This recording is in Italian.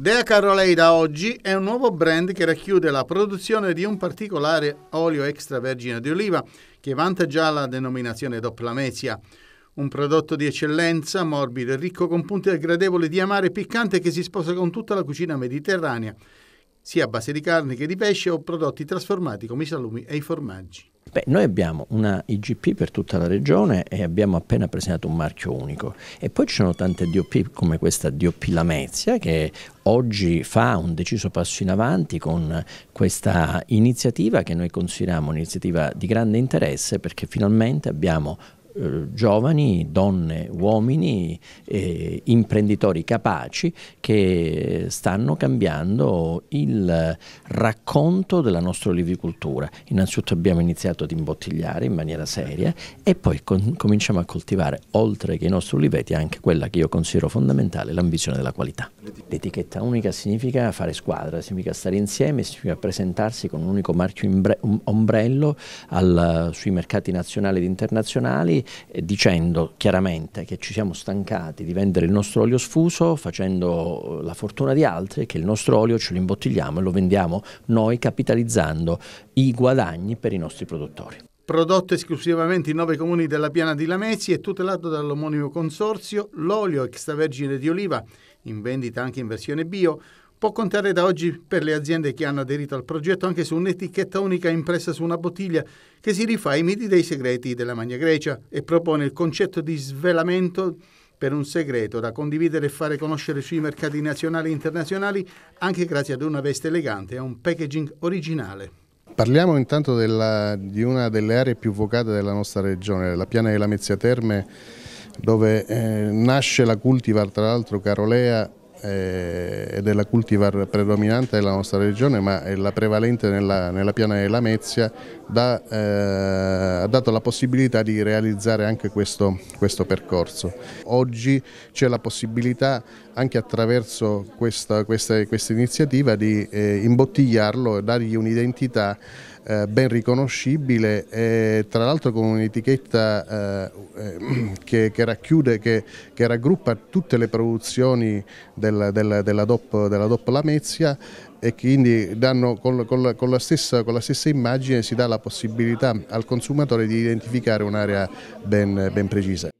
Dea Carolei da oggi è un nuovo brand che racchiude la produzione di un particolare olio extravergine di oliva che vanta già la denominazione Dopplamezia. Un prodotto di eccellenza, morbido e ricco con punti aggradevoli di amare e piccante che si sposa con tutta la cucina mediterranea, sia a base di carne che di pesce o prodotti trasformati come i salumi e i formaggi. Beh, noi abbiamo una IGP per tutta la regione e abbiamo appena presentato un marchio unico e poi ci sono tante DOP come questa DOP Lamezia che oggi fa un deciso passo in avanti con questa iniziativa che noi consideriamo un'iniziativa di grande interesse perché finalmente abbiamo giovani, donne, uomini, eh, imprenditori capaci che stanno cambiando il racconto della nostra olivicoltura. Innanzitutto abbiamo iniziato ad imbottigliare in maniera seria e poi cominciamo a coltivare, oltre che i nostri oliveti, anche quella che io considero fondamentale, l'ambizione della qualità. L'etichetta unica significa fare squadra, significa stare insieme, significa presentarsi con un unico marchio ombrello al, sui mercati nazionali ed internazionali eh, dicendo chiaramente che ci siamo stancati di vendere il nostro olio sfuso facendo eh, la fortuna di altri e che il nostro olio ce lo imbottigliamo e lo vendiamo noi capitalizzando i guadagni per i nostri produttori prodotto esclusivamente in nove comuni della piana di Lamezia e tutelato dall'omonimo consorzio, l'olio extravergine di oliva, in vendita anche in versione bio, può contare da oggi per le aziende che hanno aderito al progetto anche su un'etichetta unica impressa su una bottiglia che si rifà ai miti dei segreti della Magna Grecia e propone il concetto di svelamento per un segreto da condividere e fare conoscere sui mercati nazionali e internazionali anche grazie ad una veste elegante e a un packaging originale. Parliamo intanto della, di una delle aree più vocate della nostra regione, la piana della Mezzia Terme, dove eh, nasce la cultivar tra l'altro Carolea eh, ed è la cultivar predominante della nostra regione ma è la prevalente nella, nella piana della Mezia da, eh, ha dato la possibilità di realizzare anche questo, questo percorso. Oggi c'è la possibilità anche attraverso questa, questa, questa iniziativa di eh, imbottigliarlo e dargli un'identità eh, ben riconoscibile e tra l'altro con un'etichetta eh, eh, che, che, racchiude, che, che, raggruppa tutte le produzioni del, del, della, DOP, della DOP Lamezia e quindi danno, con, con, con, la stessa, con la stessa immagine si dà la la possibilità al consumatore di identificare un'area ben, ben precisa.